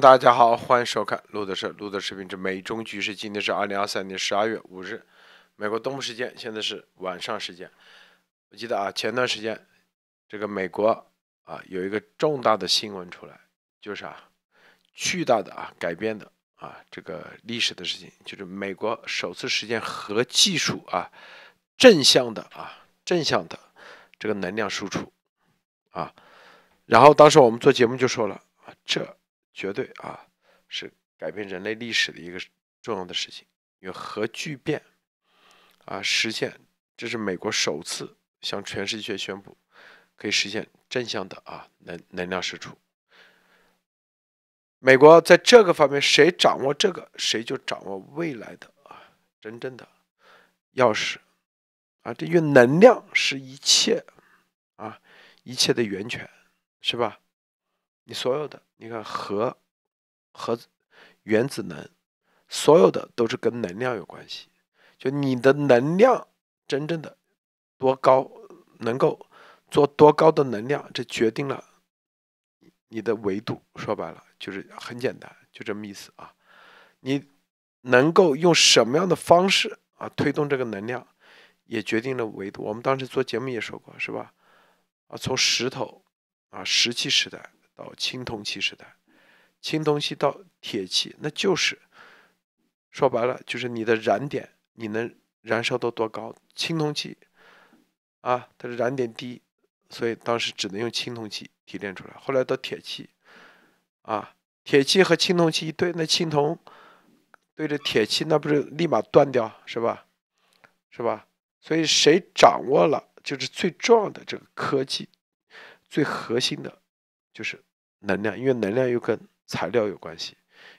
大家好，欢迎收看路德社路德视频之美中局势。今天是二零二三年十二月五日，美国东部时间，现在是晚上时间。我记得啊，前段时间这个美国啊有一个重大的新闻出来，就是啊巨大的啊改变的啊这个历史的事情，就是美国首次实现核技术啊正向的啊正向的这个能量输出啊。然后当时我们做节目就说了啊这。绝对啊，是改变人类历史的一个重要的事情。为核聚变啊，实现这是美国首次向全世界宣布可以实现正向的啊能能量输出。美国在这个方面谁掌握这个，谁就掌握未来的啊真正的钥匙啊。因为能量是一切啊一切的源泉，是吧？你所有的。你看，核核原子能，所有的都是跟能量有关系。就你的能量真正的多高，能够做多高的能量，这决定了你的维度。说白了，就是很简单，就这么意思啊。你能够用什么样的方式啊推动这个能量，也决定了维度。我们当时做节目也说过，是吧？啊，从石头啊石器时代。到青铜器时代，青铜器到铁器，那就是说白了就是你的燃点，你能燃烧到多高？青铜器啊，它的燃点低，所以当时只能用青铜器提炼出来。后来到铁器啊，铁器和青铜器一对，那青铜对着铁器，那不是立马断掉，是吧？是吧？所以谁掌握了就是最重要的这个科技，最核心的，就是。能量，因为能量又跟材料有关系，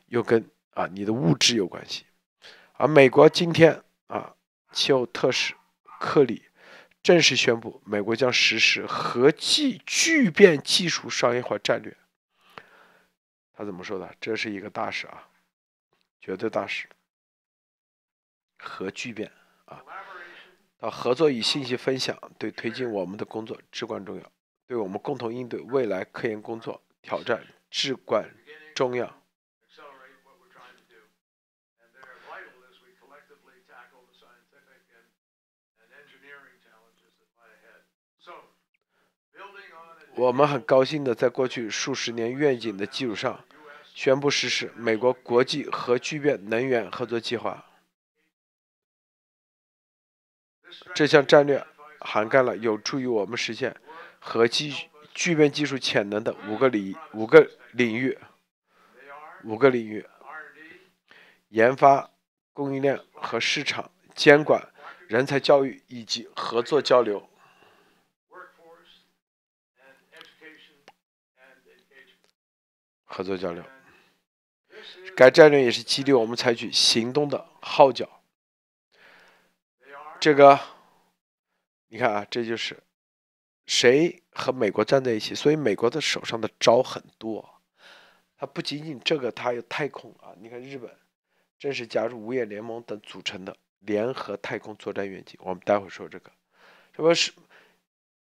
又跟啊你的物质有关系。而美国今天啊，气候特使克里正式宣布，美国将实施核技聚变技术商业化战略。他怎么说的？这是一个大事啊，绝对大事。核聚变啊，啊，合作与信息分享对推进我们的工作至关重要，对我们共同应对未来科研工作。挑战至关重要。我们很高兴地，在过去数十年愿景的基础上，宣布实施美国国际核聚变能源合作计划。这项战略涵盖了有助于我们实现核聚。聚变技术潜能的五个领五个领域，五个领域，研发、供应链和市场监管、人才教育以及合作交流，合作交流。该战略也是激励我们采取行动的号角。这个，你看啊，这就是。谁和美国站在一起？所以美国的手上的招很多，它不仅仅这个，它有太空啊。你看，日本正式加入五眼联盟等组成的联合太空作战远景。我们待会说这个。什么是？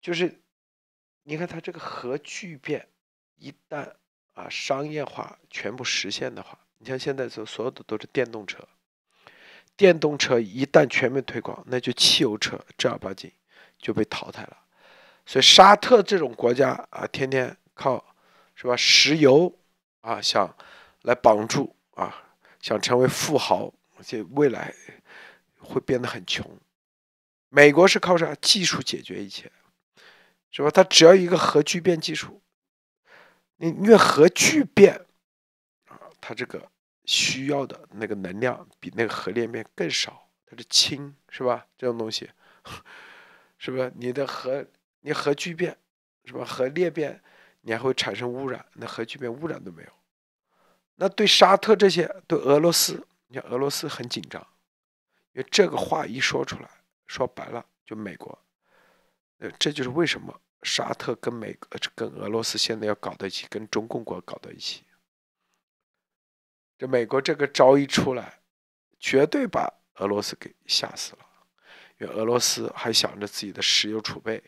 就是，你看它这个核聚变，一旦啊商业化全部实现的话，你像现在所所有的都是电动车，电动车一旦全面推广，那就汽油车正儿八经就被淘汰了。所以沙特这种国家啊，天天靠是吧石油啊，想来帮助啊，想成为富豪，而且未来会变得很穷。美国是靠啥技术解决一切，是吧？它只要一个核聚变技术，你因为核聚变啊，它这个需要的那个能量比那个核裂变更少，它是氢，是吧？这种东西，是不是你的核？你核聚变是吧？核裂变你还会产生污染，那核聚变污染都没有。那对沙特这些，对俄罗斯，你看俄罗斯很紧张，因为这个话一说出来，说白了就美国。呃，这就是为什么沙特跟美国、跟俄罗斯现在要搞到一起，跟中共国搞到一起。这美国这个招一出来，绝对把俄罗斯给吓死了，因为俄罗斯还想着自己的石油储备。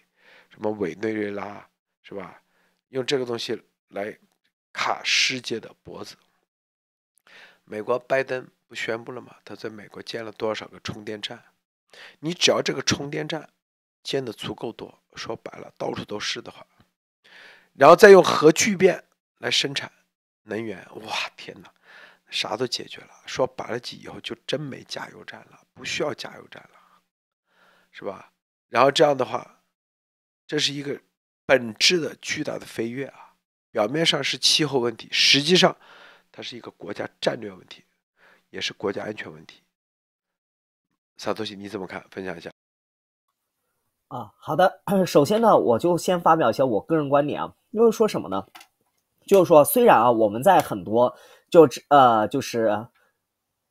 什么委内瑞拉是吧？用这个东西来卡世界的脖子。美国拜登不宣布了吗？他在美国建了多少个充电站？你只要这个充电站建的足够多，说白了到处都是的话，然后再用核聚变来生产能源，哇天哪，啥都解决了。说白了，几以后就真没加油站了，不需要加油站了，是吧？然后这样的话。这是一个本质的巨大的飞跃啊！表面上是气候问题，实际上它是一个国家战略问题，也是国家安全问题。撒东西，你怎么看？分享一下啊！好的，首先呢，我就先发表一下我个人观点啊，因为说什么呢？就是说，虽然啊，我们在很多就呃，就是。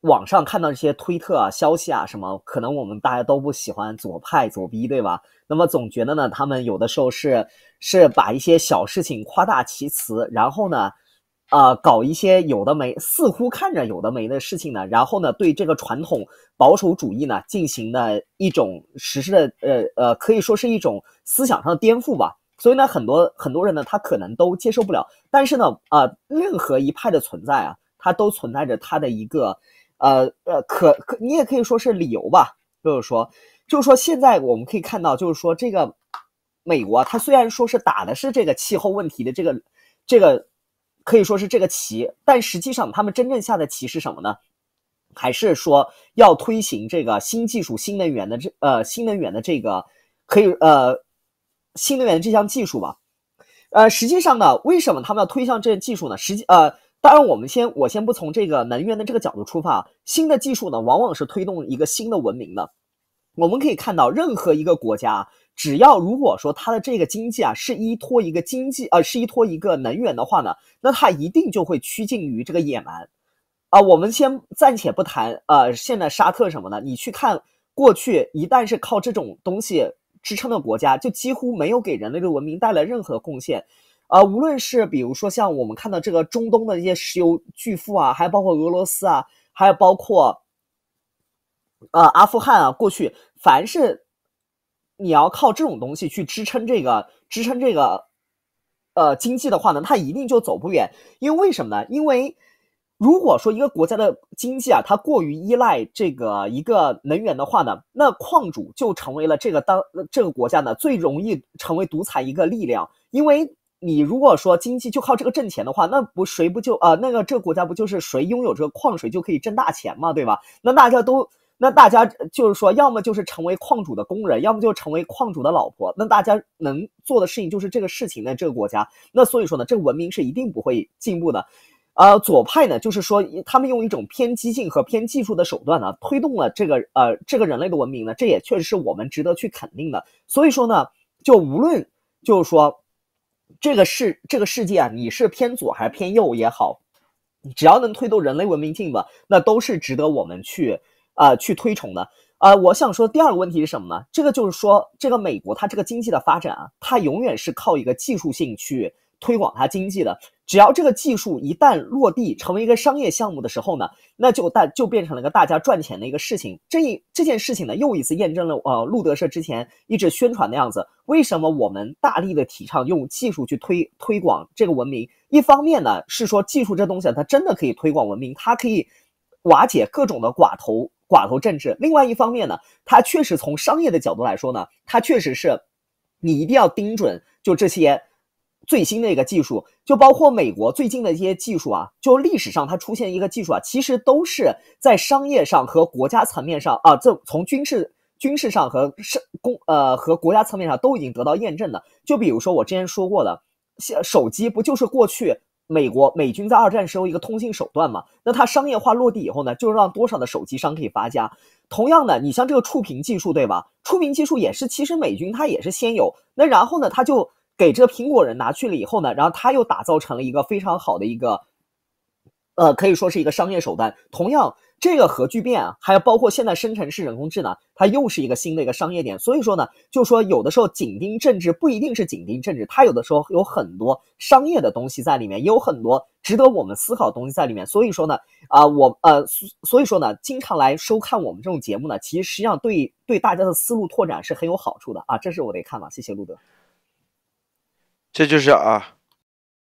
网上看到这些推特啊、消息啊什么，可能我们大家都不喜欢左派、左逼，对吧？那么总觉得呢，他们有的时候是是把一些小事情夸大其词，然后呢，呃，搞一些有的没，似乎看着有的没的事情呢，然后呢，对这个传统保守主义呢进行的一种实施的，呃呃，可以说是一种思想上的颠覆吧。所以呢，很多很多人呢，他可能都接受不了。但是呢，啊，任何一派的存在啊，它都存在着它的一个。呃呃，可可你也可以说是理由吧，就是说，就是说，现在我们可以看到，就是说，这个美国，它虽然说是打的是这个气候问题的这个这个，可以说是这个棋，但实际上他们真正下的棋是什么呢？还是说要推行这个新技术、新能源的这呃新能源的这个可以呃新能源这项技术吧？呃，实际上呢，为什么他们要推向这项技术呢？实际呃。当然，我们先我先不从这个能源的这个角度出发啊。新的技术呢，往往是推动一个新的文明的。我们可以看到，任何一个国家，只要如果说它的这个经济啊是依托一个经济呃是依托一个能源的话呢，那它一定就会趋近于这个野蛮。啊，我们先暂且不谈。呃，现在沙特什么的，你去看过去，一旦是靠这种东西支撑的国家，就几乎没有给人类的文明带来任何贡献。啊，无论是比如说像我们看到这个中东的一些石油巨富啊，还包括俄罗斯啊，还有包括呃阿富汗啊，过去凡是你要靠这种东西去支撑这个支撑这个呃经济的话呢，它一定就走不远。因为什么？呢？因为如果说一个国家的经济啊，它过于依赖这个一个能源的话呢，那矿主就成为了这个当这个国家呢最容易成为独裁一个力量，因为。你如果说经济就靠这个挣钱的话，那不谁不就啊？那个这国家不就是谁拥有这个矿，谁就可以挣大钱嘛，对吧？那大家都，那大家就是说，要么就是成为矿主的工人，要么就成为矿主的老婆。那大家能做的事情就是这个事情。那这个国家，那所以说呢，这个文明是一定不会进步的。呃，左派呢，就是说他们用一种偏激进和偏技术的手段呢，推动了这个呃这个人类的文明呢，这也确实是我们值得去肯定的。所以说呢，就无论就是说。这个世这个世界啊，你是偏左还是偏右也好，只要能推动人类文明进步，那都是值得我们去啊去推崇的啊。我想说第二个问题是什么呢？这个就是说，这个美国它这个经济的发展啊，它永远是靠一个技术性去。推广它经济的，只要这个技术一旦落地成为一个商业项目的时候呢，那就大就变成了一个大家赚钱的一个事情。这一这件事情呢，又一次验证了呃路德社之前一直宣传的样子。为什么我们大力的提倡用技术去推推广这个文明？一方面呢，是说技术这东西它真的可以推广文明，它可以瓦解各种的寡头寡头政治；另外一方面呢，它确实从商业的角度来说呢，它确实是你一定要盯准就这些。最新的一个技术，就包括美国最近的一些技术啊，就历史上它出现一个技术啊，其实都是在商业上和国家层面上啊，这从军事军事上和是工呃和国家层面上都已经得到验证的。就比如说我之前说过的，像手机不就是过去美国美军在二战时候一个通信手段嘛？那它商业化落地以后呢，就让多少的手机商可以发家。同样的，你像这个触屏技术，对吧？触屏技术也是，其实美军它也是先有，那然后呢，它就。给这个苹果人拿去了以后呢，然后他又打造成了一个非常好的一个，呃，可以说是一个商业手段。同样，这个核聚变啊，还有包括现在生成式人工智能，它又是一个新的一个商业点。所以说呢，就说有的时候紧盯政治不一定是紧盯政治，它有的时候有很多商业的东西在里面，也有很多值得我们思考的东西在里面。所以说呢，啊，我呃，所以说呢，经常来收看我们这种节目呢，其实实际上对对大家的思路拓展是很有好处的啊，这是我的看法。谢谢路德。这就是啊，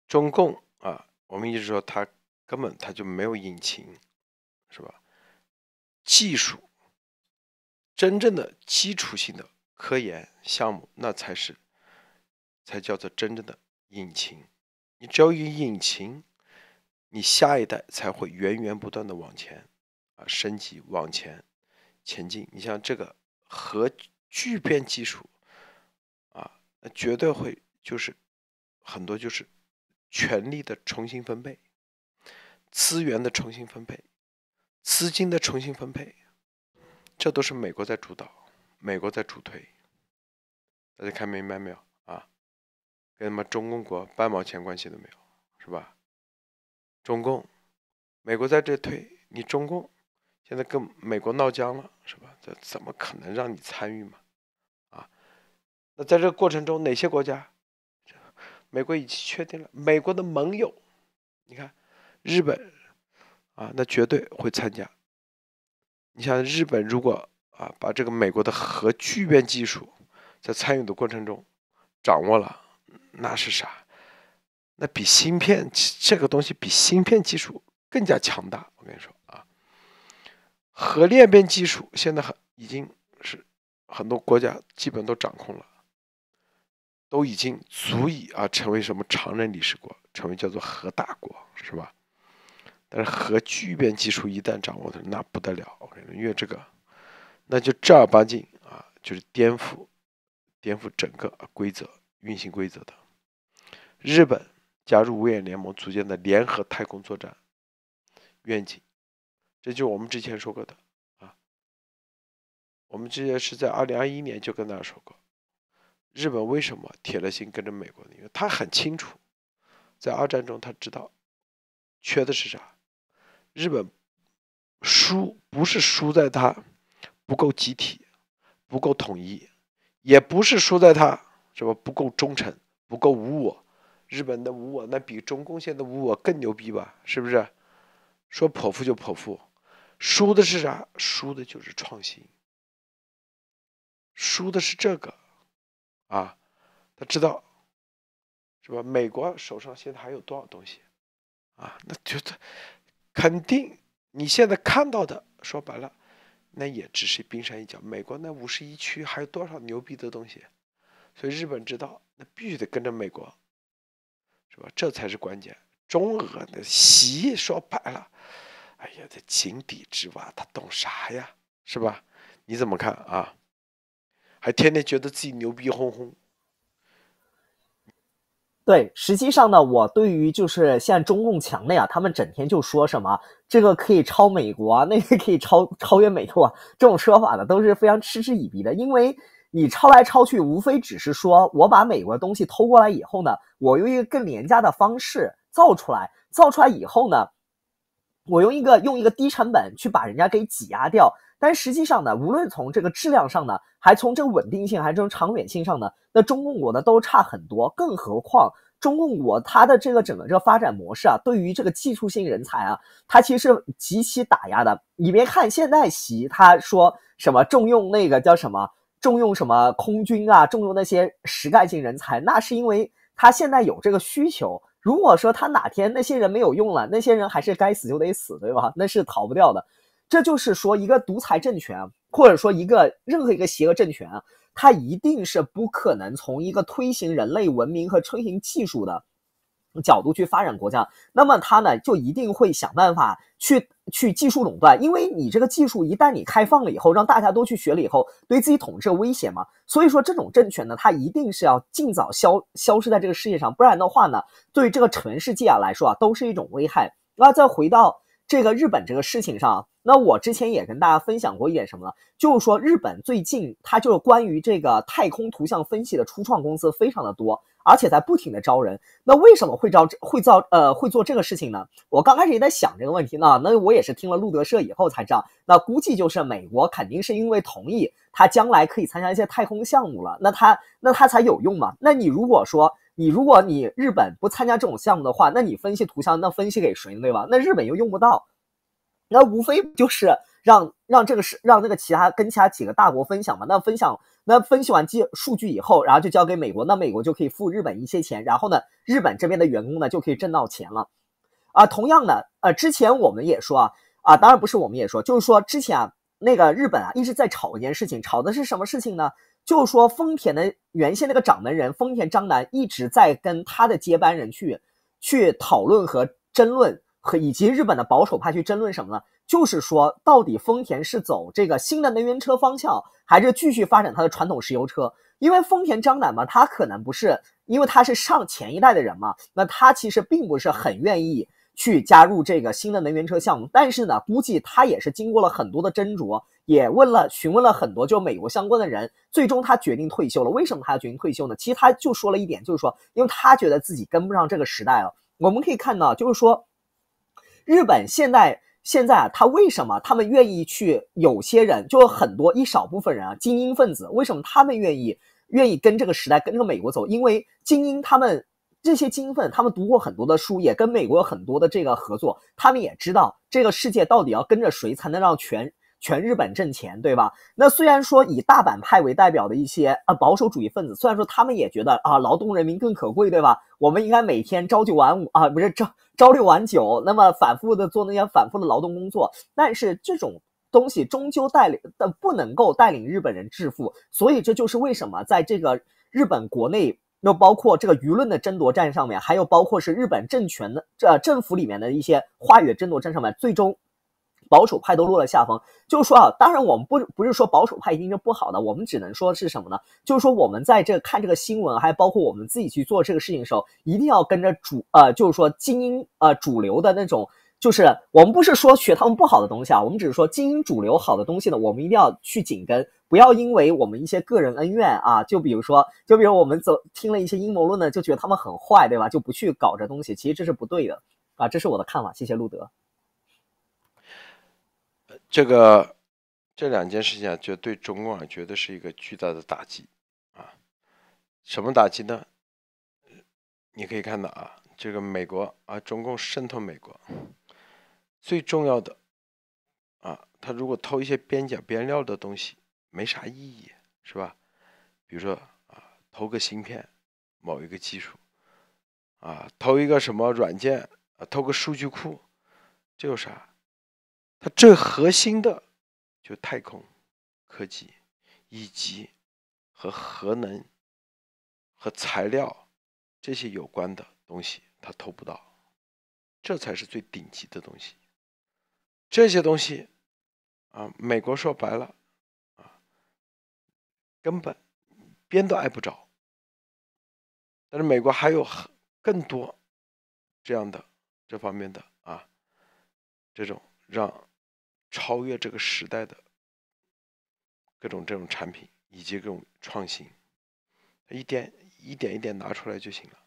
中共啊，我们一直说它根本它就没有引擎，是吧？技术真正的基础性的科研项目，那才是才叫做真正的引擎。你只要有引擎，你下一代才会源源不断的往前啊升级往前前进。你像这个核聚变技术啊，绝对会就是。很多就是权力的重新分配、资源的重新分配、资金的重新分配，这都是美国在主导、美国在主推。大家看明白没有啊？跟他妈中共国半毛钱关系都没有，是吧？中共，美国在这推你，中共现在跟美国闹僵了，是吧？这怎么可能让你参与嘛？啊？那在这个过程中，哪些国家？美国已经确定了，美国的盟友，你看，日本，啊，那绝对会参加。你像日本，如果啊，把这个美国的核聚变技术在参与的过程中掌握了，那是啥？那比芯片这个东西比芯片技术更加强大。我跟你说啊，核裂变技术现在很已经是很多国家基本都掌控了。都已经足以啊成为什么常任理事国，成为叫做核大国，是吧？但是核聚变技术一旦掌握，那不得了，因为这个，那就正儿八经啊，就是颠覆，颠覆整个规则运行规则的。日本加入五眼联盟组建的联合太空作战愿景，这就是我们之前说过的啊，我们之前是在二零二一年就跟大家说过。日本为什么铁了心跟着美国？呢？因为他很清楚，在二战中他知道缺的是啥。日本输不是输在他不够集体、不够统一，也不是输在他什么不够忠诚、不够无我。日本的无我那比中共现在的无我更牛逼吧？是不是？说泼妇就泼妇，输的是啥？输的就是创新，输的是这个。啊，他知道，是吧？美国手上现在还有多少东西？啊，那觉得肯定，你现在看到的，说白了，那也只是冰山一角。美国那五十一区还有多少牛逼的东西？所以日本知道，那必须得跟着美国，是吧？这才是关键。中俄那习说白了，哎呀，这井底之蛙，他懂啥呀？是吧？你怎么看啊？还天天觉得自己牛逼哄哄。对，实际上呢，我对于就是像中共强内啊，他们整天就说什么这个可以超美国，那个可以超超越美国这种说法呢，都是非常嗤之以鼻的。因为你抄来抄去，无非只是说我把美国的东西偷过来以后呢，我用一个更廉价的方式造出来，造出来以后呢，我用一个用一个低成本去把人家给挤压掉。但实际上呢，无论从这个质量上呢，还从这个稳定性，还从长远性上呢，那中共国呢都差很多。更何况中共国它的这个整个这个发展模式啊，对于这个技术性人才啊，它其实是极其打压的。你别看现在习他说什么重用那个叫什么重用什么空军啊，重用那些实干性人才，那是因为他现在有这个需求。如果说他哪天那些人没有用了，那些人还是该死就得死，对吧？那是逃不掉的。这就是说，一个独裁政权，或者说一个任何一个邪恶政权，它一定是不可能从一个推行人类文明和推行技术的角度去发展国家。那么，它呢就一定会想办法去去技术垄断，因为你这个技术一旦你开放了以后，让大家都去学了以后，对自己统治威胁嘛。所以说，这种政权呢，它一定是要尽早消消失在这个世界上，不然的话呢，对这个全世界啊来说啊，都是一种危害。那再回到。这个日本这个事情上，那我之前也跟大家分享过一点什么呢？就是说日本最近它就是关于这个太空图像分析的初创公司非常的多，而且在不停的招人。那为什么会招、会造、呃，会做这个事情呢？我刚开始也在想这个问题呢。那我也是听了路德社以后才知道，那估计就是美国肯定是因为同意他将来可以参加一些太空项目了，那他那他才有用嘛。那你如果说，你如果你日本不参加这种项目的话，那你分析图像那分析给谁对吧？那日本又用不到，那无非就是让让这个是让那个其他跟其他几个大国分享嘛。那分享那分析完基数据以后，然后就交给美国，那美国就可以付日本一些钱，然后呢，日本这边的员工呢就可以挣到钱了。啊，同样的，呃，之前我们也说啊啊，当然不是，我们也说就是说之前啊那个日本啊一直在吵一件事情，吵的是什么事情呢？就是说，丰田的原先那个掌门人丰田章男一直在跟他的接班人去去讨论和争论，和以及日本的保守派去争论什么呢？就是说，到底丰田是走这个新的能源车方向，还是继续发展它的传统石油车？因为丰田章男嘛，他可能不是，因为他是上前一代的人嘛，那他其实并不是很愿意去加入这个新的能源车项目。但是呢，估计他也是经过了很多的斟酌。也问了询问了很多，就美国相关的人，最终他决定退休了。为什么他要决定退休呢？其实他就说了一点，就是说，因为他觉得自己跟不上这个时代了。我们可以看到，就是说，日本现在现在啊，他为什么他们愿意去？有些人就很多一少部分人啊，精英分子，为什么他们愿意愿意跟这个时代跟着美国走？因为精英他们这些精英子，他们读过很多的书，也跟美国有很多的这个合作，他们也知道这个世界到底要跟着谁才能让全。全日本挣钱，对吧？那虽然说以大阪派为代表的一些啊保守主义分子，虽然说他们也觉得啊劳动人民更可贵，对吧？我们应该每天朝九晚五啊，不是朝朝六晚九，那么反复的做那些反复的劳动工作。但是这种东西终究带领的不能够带领日本人致富，所以这就是为什么在这个日本国内，又包括这个舆论的争夺战上面，还有包括是日本政权的这政府里面的一些话语争夺战上面，最终。保守派都落了下风，就是说啊，当然我们不不是说保守派一定是不好的，我们只能说是什么呢？就是说我们在这看这个新闻，还包括我们自己去做这个事情的时候，一定要跟着主呃，就是说精英呃主流的那种。就是我们不是说学他们不好的东西啊，我们只是说精英主流好的东西呢，我们一定要去紧跟，不要因为我们一些个人恩怨啊，就比如说就比如我们走听了一些阴谋论呢，就觉得他们很坏，对吧？就不去搞这东西，其实这是不对的啊，这是我的看法。谢谢路德。这个这两件事情啊，就对中共啊，绝对是一个巨大的打击啊！什么打击呢？你可以看到啊，这个美国啊，中共渗透美国，最重要的啊，他如果偷一些边角边料的东西，没啥意义，是吧？比如说啊，偷个芯片，某一个技术啊，偷一个什么软件啊，偷个数据库，这有啥？它最核心的就太空科技以及和核能和材料这些有关的东西，它偷不到，这才是最顶级的东西。这些东西啊，美国说白了啊，根本边都挨不着。但是美国还有很更多这样的这方面的啊，这种让。超越这个时代的各种这种产品以及各种创新，一点一点一点拿出来就行了。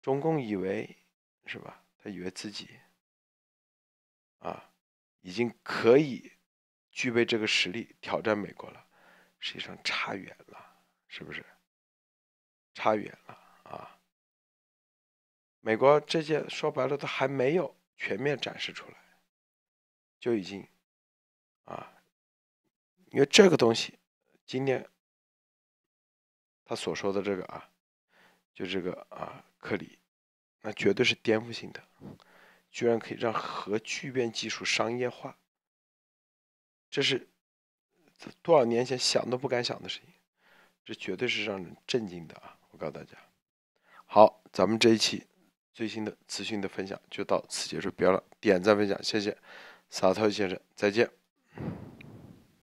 中共以为是吧？他以为自己啊已经可以具备这个实力挑战美国了，实际上差远了，是不是？差远了啊！美国这些说白了，他还没有全面展示出来。就已经，啊，因为这个东西，今天他所说的这个啊，就这个啊，克里，那绝对是颠覆性的，居然可以让核聚变技术商业化，这是多少年前想都不敢想的事情，这绝对是让人震惊的啊！我告诉大家，好，咱们这一期最新的资讯的分享就到此结束，不要了，点赞分享，谢谢。萨特先生，再见。